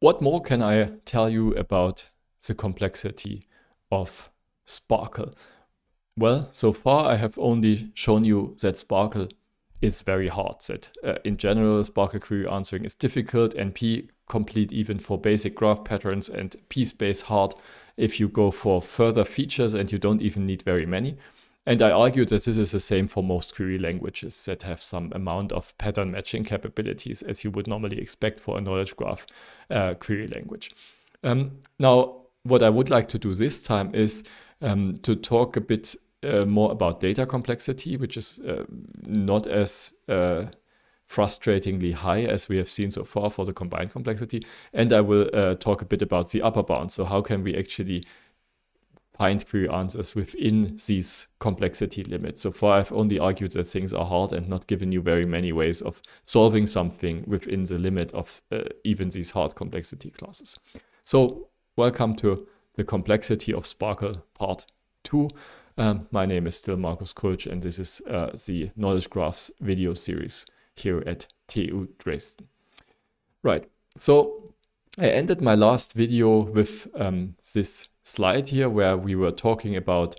What more can I tell you about the complexity of Sparkle? Well, so far I have only shown you that Sparkle is very hard, that uh, in general Sparkle query answering is difficult, NP complete even for basic graph patterns and P-space hard if you go for further features and you don't even need very many. And I argue that this is the same for most query languages that have some amount of pattern matching capabilities as you would normally expect for a knowledge graph uh, query language. Um, now, what I would like to do this time is um, to talk a bit uh, more about data complexity, which is uh, not as uh, frustratingly high as we have seen so far for the combined complexity. And I will uh, talk a bit about the upper bound. So how can we actually find query answers within these complexity limits. So far, I've only argued that things are hard and not given you very many ways of solving something within the limit of uh, even these hard complexity classes. So welcome to the complexity of Sparkle part two. Um, my name is still Markus Kulch and this is uh, the Knowledge Graphs video series here at TU Dresden. Right, so I ended my last video with um, this slide here where we were talking about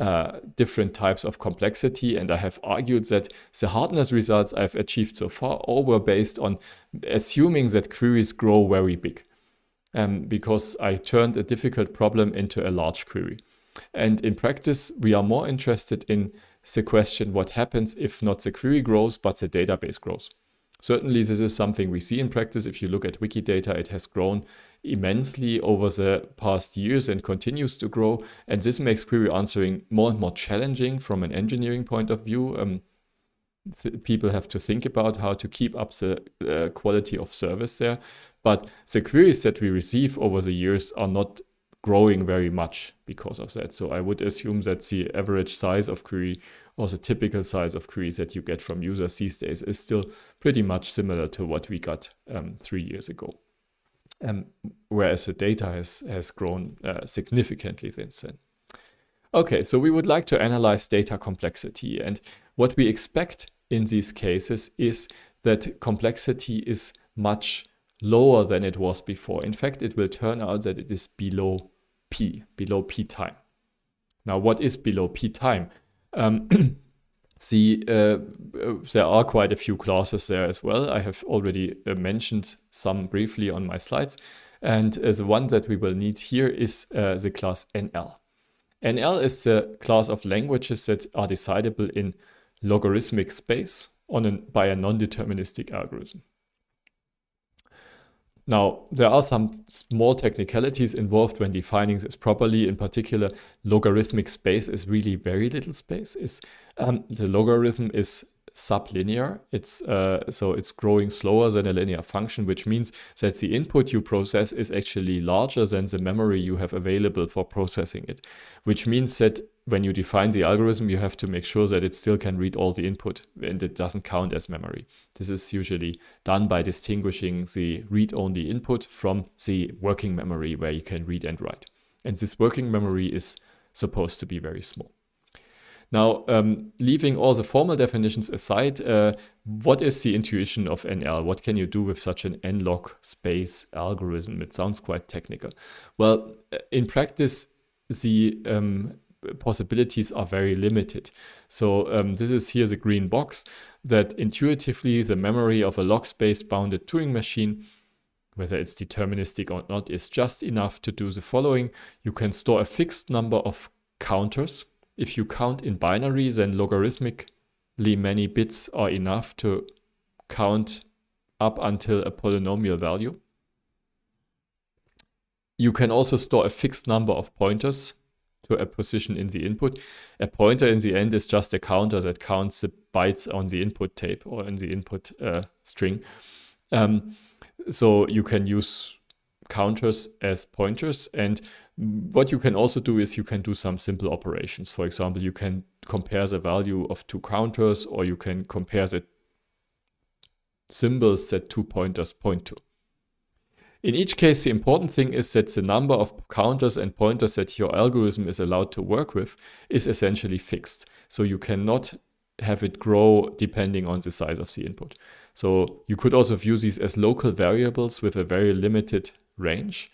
uh, different types of complexity and I have argued that the hardness results I've achieved so far all were based on assuming that queries grow very big um, because I turned a difficult problem into a large query. And in practice, we are more interested in the question what happens if not the query grows but the database grows. Certainly, this is something we see in practice. If you look at Wikidata, it has grown immensely over the past years and continues to grow. And this makes query answering more and more challenging from an engineering point of view. Um, people have to think about how to keep up the uh, quality of service there. But the queries that we receive over the years are not growing very much because of that. So I would assume that the average size of query or the typical size of queries that you get from users these days is still pretty much similar to what we got um, three years ago. Um, whereas the data has, has grown uh, significantly since then. Okay, so we would like to analyze data complexity. And what we expect in these cases is that complexity is much lower than it was before. In fact, it will turn out that it is below P, below P time. Now, what is below P time? Um, see, uh, uh, there are quite a few classes there as well. I have already uh, mentioned some briefly on my slides. And uh, the one that we will need here is uh, the class NL. NL is the class of languages that are decidable in logarithmic space on an, by a non-deterministic algorithm. Now, there are some small technicalities involved when defining this properly. In particular, logarithmic space is really very little space. Is um, The logarithm is sublinear. It's uh, so it's growing slower than a linear function, which means that the input you process is actually larger than the memory you have available for processing it, which means that when you define the algorithm, you have to make sure that it still can read all the input and it doesn't count as memory. This is usually done by distinguishing the read-only input from the working memory where you can read and write. And this working memory is supposed to be very small. Now, um, leaving all the formal definitions aside, uh, what is the intuition of NL? What can you do with such an n-log space algorithm? It sounds quite technical. Well, uh, in practice, the um, possibilities are very limited. So um, this is here the green box that intuitively the memory of a log space bounded Turing machine whether it's deterministic or not is just enough to do the following. You can store a fixed number of counters if you count in binary, then logarithmically many bits are enough to count up until a polynomial value. You can also store a fixed number of pointers to a position in the input. A pointer in the end is just a counter that counts the bytes on the input tape or in the input uh, string. Um, so you can use counters as pointers and what you can also do is you can do some simple operations. For example, you can compare the value of two counters or you can compare the symbols that two pointers point to. In each case, the important thing is that the number of counters and pointers that your algorithm is allowed to work with is essentially fixed. So you cannot have it grow depending on the size of the input. So you could also view these as local variables with a very limited range.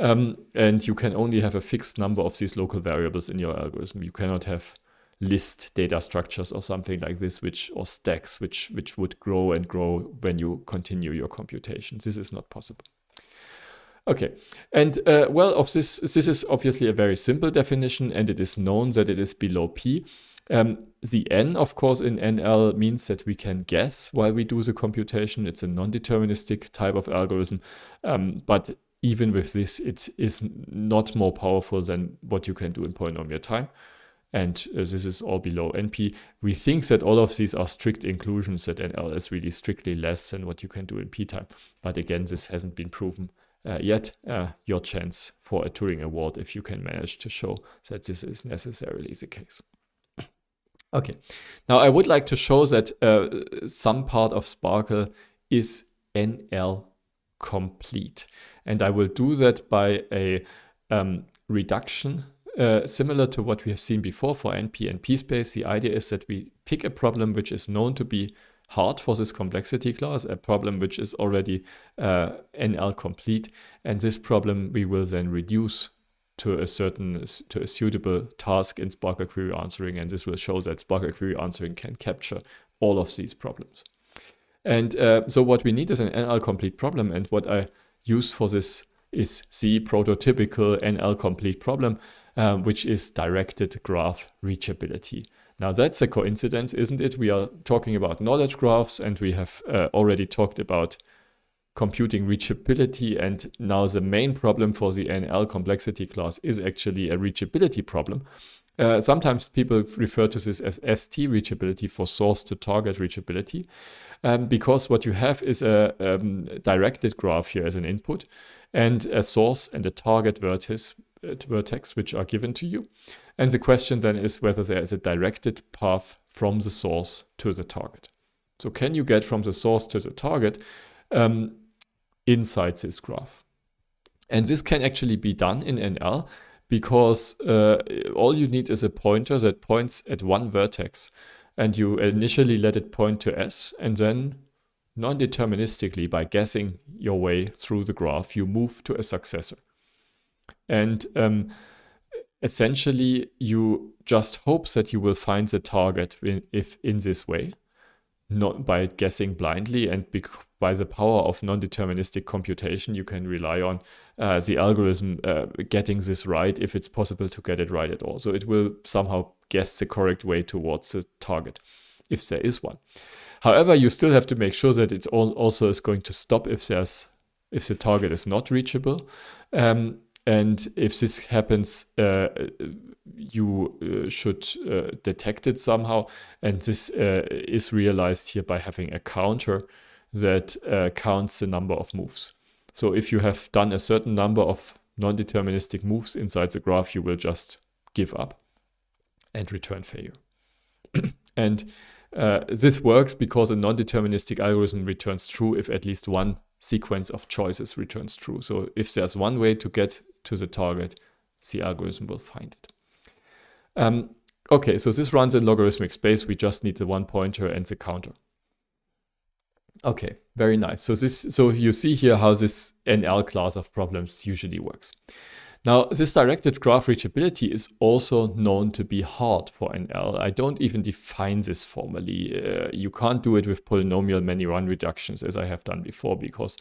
Um, and you can only have a fixed number of these local variables in your algorithm. You cannot have list data structures or something like this, which or stacks, which which would grow and grow when you continue your computations. This is not possible. Okay, and uh, well, of this this is obviously a very simple definition, and it is known that it is below p. Um, the n, of course, in NL means that we can guess while we do the computation. It's a non-deterministic type of algorithm, um, but even with this, it is not more powerful than what you can do in polynomial time. And uh, this is all below NP. We think that all of these are strict inclusions, that NL is really strictly less than what you can do in P time. But again, this hasn't been proven uh, yet. Uh, your chance for a Turing Award if you can manage to show that this is necessarily the case. Okay, now I would like to show that uh, some part of Sparkle is NL complete. And I will do that by a um, reduction uh, similar to what we have seen before for NP and P-space. The idea is that we pick a problem which is known to be hard for this complexity class, a problem which is already uh, NL complete. And this problem we will then reduce to a certain, to a suitable task in Sparkle Query Answering. And this will show that Sparkle Query Answering can capture all of these problems. And uh, so what we need is an NL-complete problem. And what I use for this is the prototypical NL-complete problem, um, which is directed graph reachability. Now that's a coincidence, isn't it? We are talking about knowledge graphs and we have uh, already talked about computing reachability. And now the main problem for the NL complexity class is actually a reachability problem. Uh, sometimes people refer to this as ST reachability for source to target reachability, um, because what you have is a um, directed graph here as an input and a source and a target vertex, uh, vertex which are given to you. And the question then is whether there is a directed path from the source to the target. So can you get from the source to the target um, inside this graph. And this can actually be done in NL because uh, all you need is a pointer that points at one vertex. And you initially let it point to S and then non-deterministically by guessing your way through the graph, you move to a successor. And um, essentially, you just hope that you will find the target if in this way not by guessing blindly and by the power of non-deterministic computation you can rely on uh, the algorithm uh, getting this right if it's possible to get it right at all so it will somehow guess the correct way towards the target if there is one however you still have to make sure that it also is going to stop if there's if the target is not reachable um, and if this happens uh, you uh, should uh, detect it somehow. And this uh, is realized here by having a counter that counts the number of moves. So if you have done a certain number of non-deterministic moves inside the graph, you will just give up and return failure. and uh, this works because a non-deterministic algorithm returns true if at least one sequence of choices returns true. So if there's one way to get to the target, the algorithm will find it. Um, okay, so this runs in logarithmic space. We just need the one pointer and the counter. Okay, very nice. So this, so you see here how this NL class of problems usually works. Now, this directed graph reachability is also known to be hard for NL. I don't even define this formally. Uh, you can't do it with polynomial many run reductions as I have done before because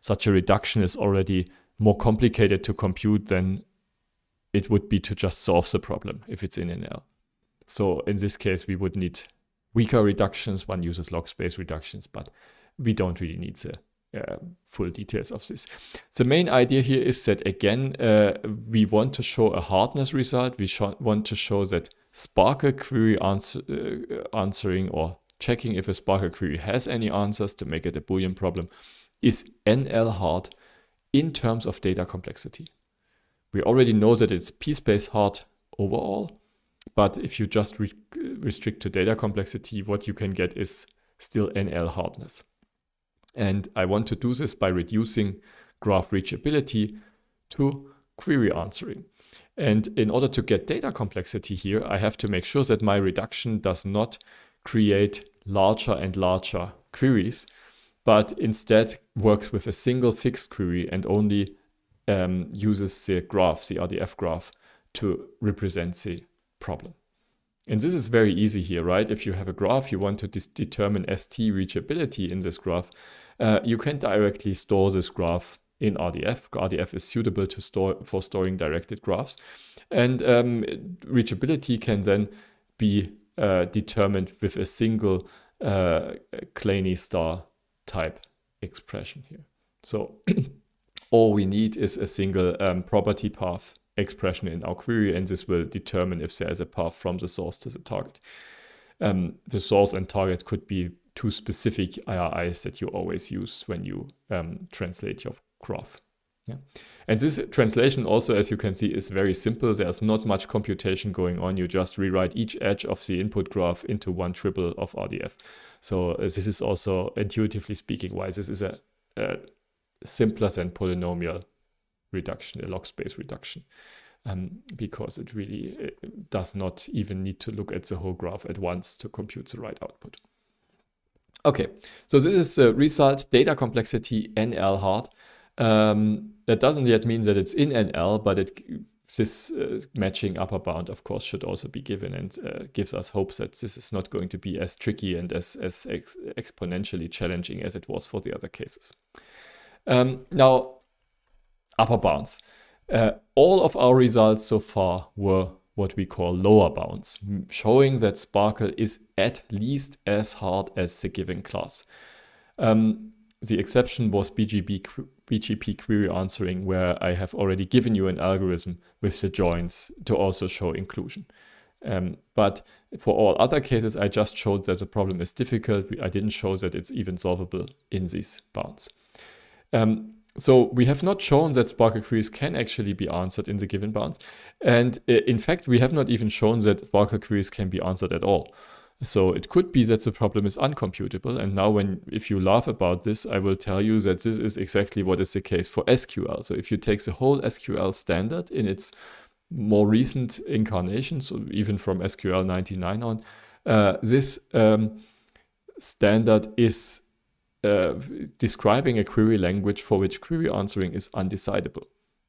such a reduction is already more complicated to compute than it would be to just solve the problem if it's in NL. So in this case, we would need weaker reductions. One uses log space reductions, but we don't really need the uh, full details of this. The main idea here is that again, uh, we want to show a hardness result. We want to show that Sparkle query answer, uh, answering or checking if a Sparkle query has any answers to make it a Boolean problem is NL hard in terms of data complexity. We already know that it's p-space hard overall, but if you just re restrict to data complexity, what you can get is still NL hardness. And I want to do this by reducing graph reachability to query answering. And in order to get data complexity here, I have to make sure that my reduction does not create larger and larger queries, but instead works with a single fixed query and only um, uses the graph, the RDF graph, to represent the problem. And this is very easy here, right? If you have a graph, you want to determine ST reachability in this graph, uh, you can directly store this graph in RDF. RDF is suitable to store for storing directed graphs. And um, reachability can then be uh, determined with a single uh, Kleene star type expression here. So all we need is a single um, property path expression in our query, and this will determine if there is a path from the source to the target. Um, the source and target could be two specific IRIs that you always use when you um, translate your graph. Yeah. And this translation also, as you can see, is very simple. There's not much computation going on. You just rewrite each edge of the input graph into one triple of RDF. So uh, this is also intuitively speaking why this is a, a simpler than polynomial reduction, a log space reduction, um, because it really it does not even need to look at the whole graph at once to compute the right output. Okay, so this is the result, data complexity NL hard. Um, that doesn't yet mean that it's in NL, but it this uh, matching upper bound, of course, should also be given and uh, gives us hopes that this is not going to be as tricky and as, as ex exponentially challenging as it was for the other cases. Um, now, upper bounds. Uh, all of our results so far were what we call lower bounds, showing that Sparkle is at least as hard as the given class. Um, the exception was BGB, BGP query answering, where I have already given you an algorithm with the joins to also show inclusion. Um, but for all other cases, I just showed that the problem is difficult. I didn't show that it's even solvable in these bounds. Um, so we have not shown that Sparkle queries can actually be answered in the given bounds. And uh, in fact, we have not even shown that Sparkle queries can be answered at all. So it could be that the problem is uncomputable. And now when, if you laugh about this, I will tell you that this is exactly what is the case for SQL. So if you take the whole SQL standard in its more recent incarnations, so even from SQL 99 on, uh, this um, standard is uh, describing a query language for which query answering is undecidable,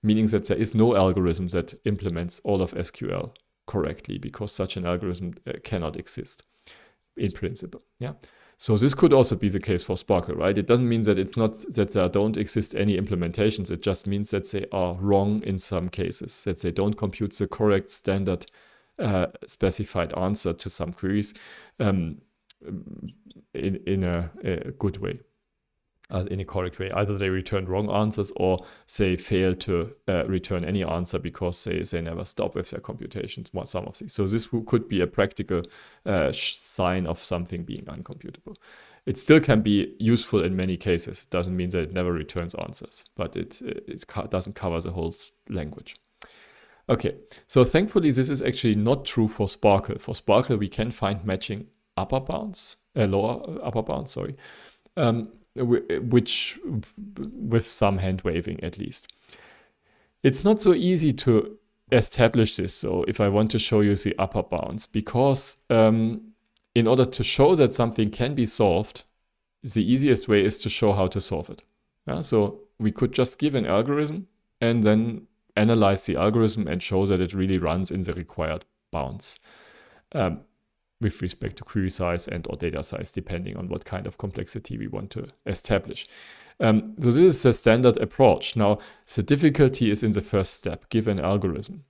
meaning that there is no algorithm that implements all of SQL correctly because such an algorithm uh, cannot exist in principle. Yeah. So this could also be the case for Sparkle, right? It doesn't mean that it's not that there don't exist any implementations. It just means that they are wrong in some cases, that they don't compute the correct standard uh, specified answer to some queries. Um, in, in a, a good way, uh, in a correct way. Either they return wrong answers or say fail to uh, return any answer because they, they never stop with their computations, some of these. So this could be a practical uh, sign of something being uncomputable. It still can be useful in many cases. It doesn't mean that it never returns answers, but it, it doesn't cover the whole language. Okay, so thankfully this is actually not true for Sparkle. For Sparkle we can find matching upper bounds, a uh, lower uh, upper bound, sorry, um, which with some hand waving at least. It's not so easy to establish this So if I want to show you the upper bounds because um, in order to show that something can be solved, the easiest way is to show how to solve it. Yeah? So we could just give an algorithm and then analyze the algorithm and show that it really runs in the required bounds. Um, with respect to query size and or data size, depending on what kind of complexity we want to establish. Um, so this is the standard approach. Now, the difficulty is in the first step, given algorithm,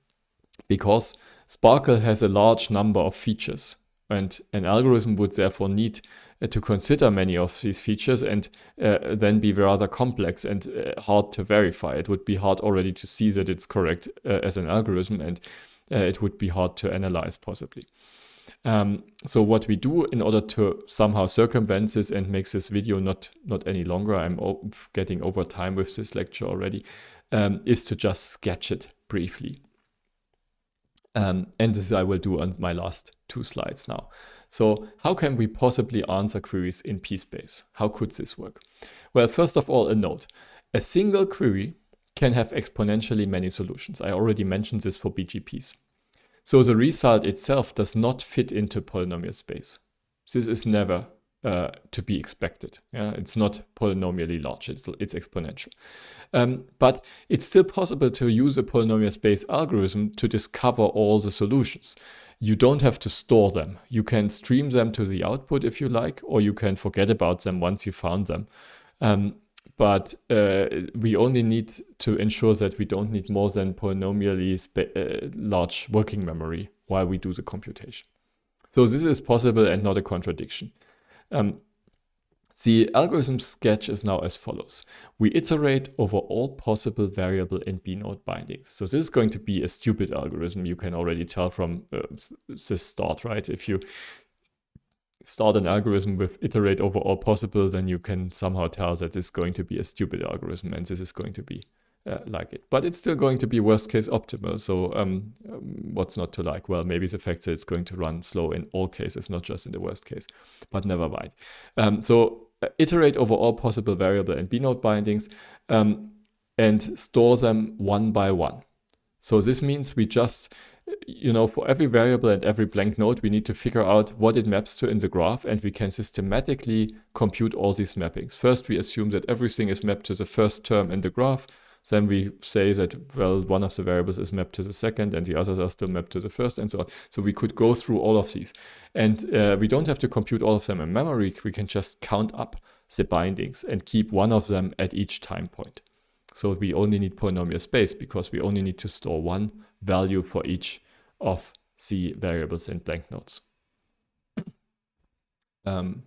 because Sparkle has a large number of features and an algorithm would therefore need uh, to consider many of these features and uh, then be rather complex and uh, hard to verify. It would be hard already to see that it's correct uh, as an algorithm and uh, it would be hard to analyze possibly. Um, so what we do in order to somehow circumvent this and make this video not not any longer, I'm getting over time with this lecture already, um, is to just sketch it briefly. Um, and this I will do on my last two slides now. So how can we possibly answer queries in pSpace? How could this work? Well, first of all, a note. A single query can have exponentially many solutions. I already mentioned this for BGPs. So the result itself does not fit into polynomial space. This is never uh, to be expected. Yeah? It's not polynomially large, it's, it's exponential. Um, but it's still possible to use a polynomial space algorithm to discover all the solutions. You don't have to store them. You can stream them to the output if you like, or you can forget about them once you found them. Um, but uh, we only need to ensure that we don't need more than polynomially uh, large working memory while we do the computation. So this is possible and not a contradiction. Um, the algorithm sketch is now as follows. We iterate over all possible variable and B node bindings. So this is going to be a stupid algorithm. You can already tell from uh, the start, right? If you start an algorithm with iterate over all possible, then you can somehow tell that this is going to be a stupid algorithm and this is going to be uh, like it. But it's still going to be worst case optimal. So um, um what's not to like? Well, maybe the fact that it's going to run slow in all cases, not just in the worst case, but never mind. Um, so uh, iterate over all possible variable and bnode bindings um, and store them one by one. So this means we just you know, for every variable and every blank node, we need to figure out what it maps to in the graph, and we can systematically compute all these mappings. First, we assume that everything is mapped to the first term in the graph. Then we say that, well, one of the variables is mapped to the second and the others are still mapped to the first and so on. So we could go through all of these. And uh, we don't have to compute all of them in memory. We can just count up the bindings and keep one of them at each time point. So we only need polynomial space because we only need to store one value for each of the variables in blank Um,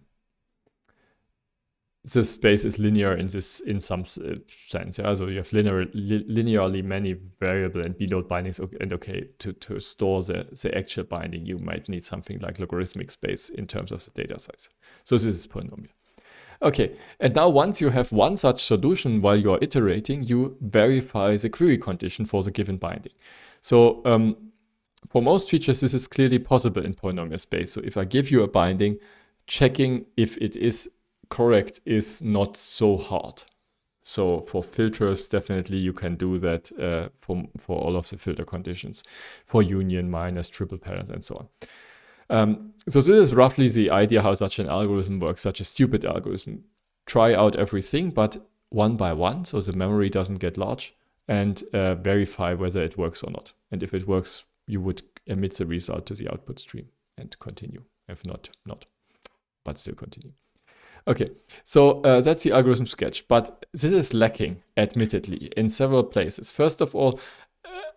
the space is linear in this in some uh, sense. Yeah? So you have linear, li linearly many variable and node bindings. And okay, to, to store the, the actual binding, you might need something like logarithmic space in terms of the data size. So this is polynomial. Okay, and now once you have one such solution while you are iterating, you verify the query condition for the given binding. So um, for most features, this is clearly possible in polynomial space. So if I give you a binding, checking if it is correct is not so hard. So for filters, definitely you can do that uh, for, for all of the filter conditions, for union, minus, triple parent, and so on. Um, so this is roughly the idea how such an algorithm works, such a stupid algorithm. Try out everything, but one by one, so the memory doesn't get large, and uh, verify whether it works or not. And if it works, you would emit the result to the output stream and continue. If not, not, but still continue. Okay, so uh, that's the algorithm sketch, but this is lacking, admittedly, in several places. First of all,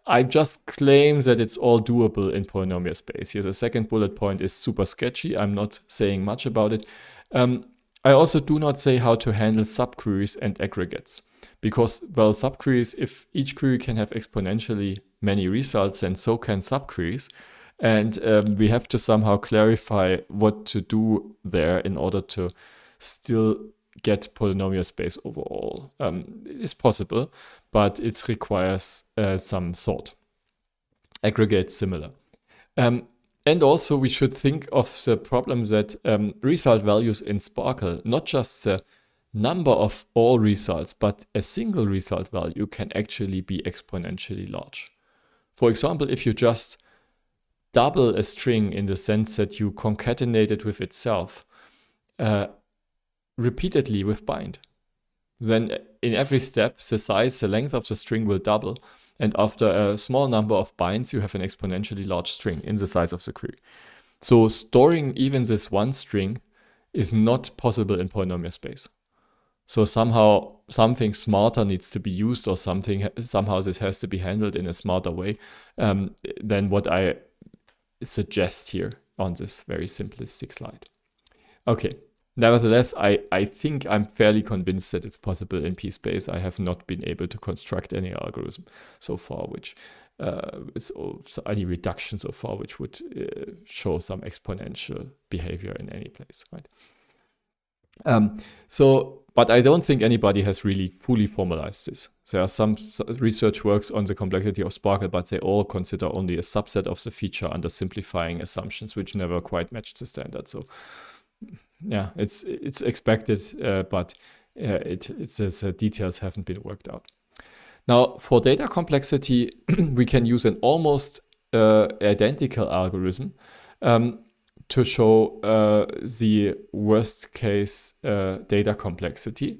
I just claim that it's all doable in polynomial space. Here, the second bullet point is super sketchy. I'm not saying much about it. Um, I also do not say how to handle subqueries and aggregates because, well, subqueries, if each query can have exponentially many results, then so can subqueries. And um, we have to somehow clarify what to do there in order to still get polynomial space overall. Um, it is possible, but it requires uh, some thought. Aggregates similar. Um, and also we should think of the problem that um, result values in Sparkle, not just the number of all results, but a single result value can actually be exponentially large. For example, if you just double a string in the sense that you concatenate it with itself, uh, repeatedly with bind. Then in every step, the size, the length of the string will double, and after a small number of binds, you have an exponentially large string in the size of the query. So storing even this one string is not possible in polynomial space. So somehow something smarter needs to be used or something somehow this has to be handled in a smarter way um, than what I suggest here on this very simplistic slide. Okay, Nevertheless, I, I think I'm fairly convinced that it's possible in P space. I have not been able to construct any algorithm so far, which uh, so any reduction so far, which would uh, show some exponential behavior in any place, right? Um, so, but I don't think anybody has really fully formalized this. There are some research works on the complexity of Sparkle, but they all consider only a subset of the feature under simplifying assumptions, which never quite match the standard. So yeah, it's it's expected, uh, but uh, it, it says uh, details haven't been worked out. Now, for data complexity, we can use an almost uh, identical algorithm um, to show uh, the worst case uh, data complexity.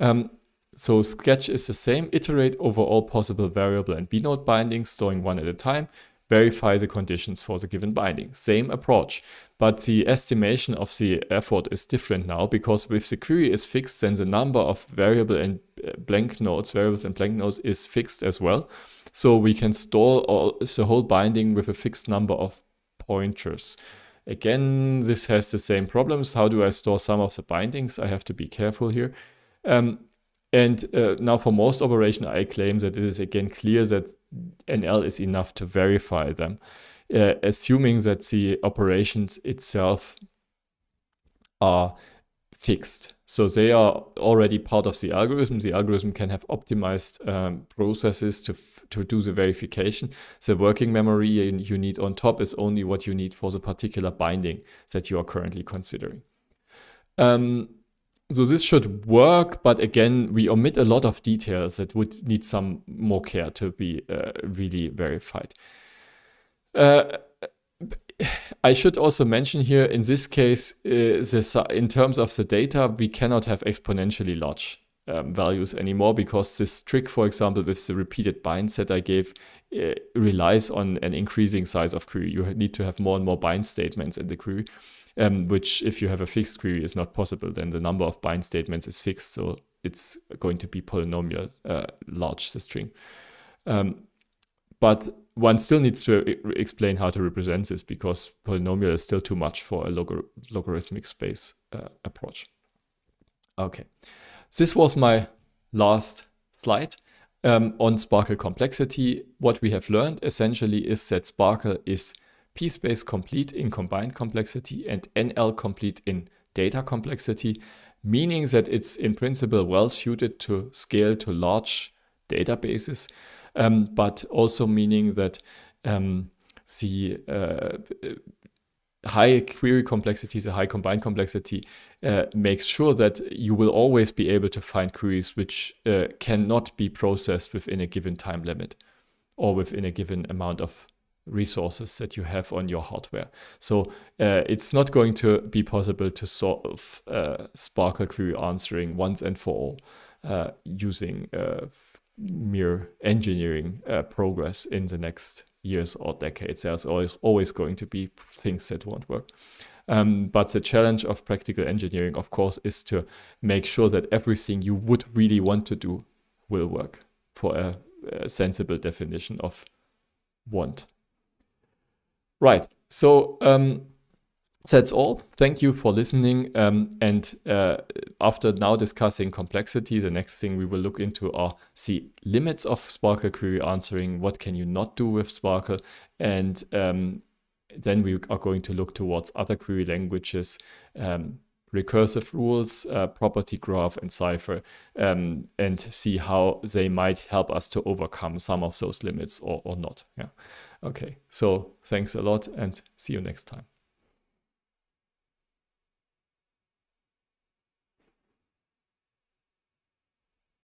Um, so sketch is the same, iterate over all possible variable and b node bindings, storing one at a time, verify the conditions for the given binding. Same approach, but the estimation of the effort is different now because if the query is fixed, then the number of variable and uh, blank nodes, variables and blank nodes is fixed as well. So we can store all, the whole binding with a fixed number of pointers. Again, this has the same problems. How do I store some of the bindings? I have to be careful here. Um, and uh, now for most operations, I claim that it is again clear that NL is enough to verify them, uh, assuming that the operations itself are fixed. So they are already part of the algorithm. The algorithm can have optimized um, processes to, to do the verification. The working memory you need on top is only what you need for the particular binding that you are currently considering. Um, so this should work, but again, we omit a lot of details that would need some more care to be uh, really verified. Uh, I should also mention here, in this case, uh, this, in terms of the data, we cannot have exponentially large um, values anymore because this trick, for example, with the repeated binds that I gave, uh, relies on an increasing size of query. You need to have more and more bind statements in the query, um, which if you have a fixed query is not possible. Then the number of bind statements is fixed, so it's going to be polynomial uh, large, the string. Um, but one still needs to explain how to represent this because polynomial is still too much for a log logarithmic space uh, approach. Okay. This was my last slide um, on Sparkle complexity. What we have learned essentially is that Sparkle is p-space complete in combined complexity and NL complete in data complexity, meaning that it's in principle well suited to scale to large databases, um, but also meaning that um, the uh, high query complexities, a high combined complexity, uh, makes sure that you will always be able to find queries which uh, cannot be processed within a given time limit or within a given amount of resources that you have on your hardware. So uh, it's not going to be possible to solve uh, Sparkle query answering once and for all uh, using uh, mere engineering uh, progress in the next years or decades. There's always always going to be things that won't work. Um, but the challenge of practical engineering, of course, is to make sure that everything you would really want to do will work for a, a sensible definition of want. Right. So um, that's all. Thank you for listening. Um, and uh, after now discussing complexity, the next thing we will look into are the limits of Sparkle query answering. What can you not do with Sparkle? And um, then we are going to look towards other query languages, um, recursive rules, uh, property graph, and cipher, um, and see how they might help us to overcome some of those limits or, or not. Yeah. Okay. So thanks a lot and see you next time.